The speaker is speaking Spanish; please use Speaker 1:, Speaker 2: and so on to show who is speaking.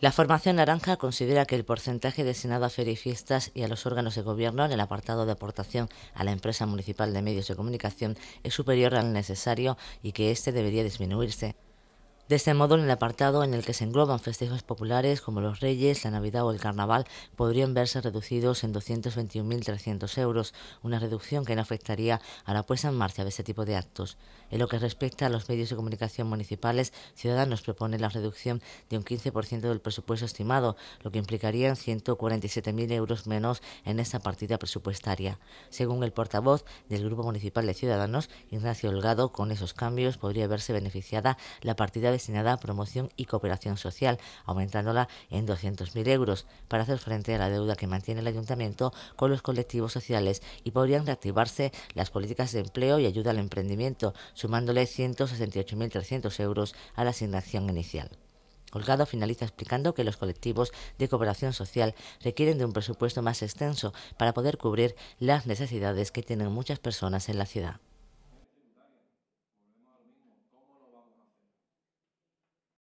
Speaker 1: La Formación Naranja considera que el porcentaje destinado a ferifiestas y a los órganos de gobierno en el apartado de aportación a la empresa municipal de medios de comunicación es superior al necesario y que éste debería disminuirse. De este modo, en el apartado en el que se engloban festejos populares como los Reyes, la Navidad o el Carnaval, podrían verse reducidos en 221.300 euros, una reducción que no afectaría a la puesta en marcha de este tipo de actos. En lo que respecta a los medios de comunicación municipales, Ciudadanos propone la reducción de un 15% del presupuesto estimado, lo que implicaría 147.000 euros menos en esta partida presupuestaria. Según el portavoz del Grupo Municipal de Ciudadanos, Ignacio Holgado, con esos cambios podría verse beneficiada la partida de destinada a promoción y cooperación social, aumentándola en 200.000 euros para hacer frente a la deuda que mantiene el ayuntamiento con los colectivos sociales y podrían reactivarse las políticas de empleo y ayuda al emprendimiento, sumándole 168.300 euros a la asignación inicial. Holgado finaliza explicando que los colectivos de cooperación social requieren de un presupuesto más extenso para poder cubrir las necesidades que tienen muchas personas en la ciudad.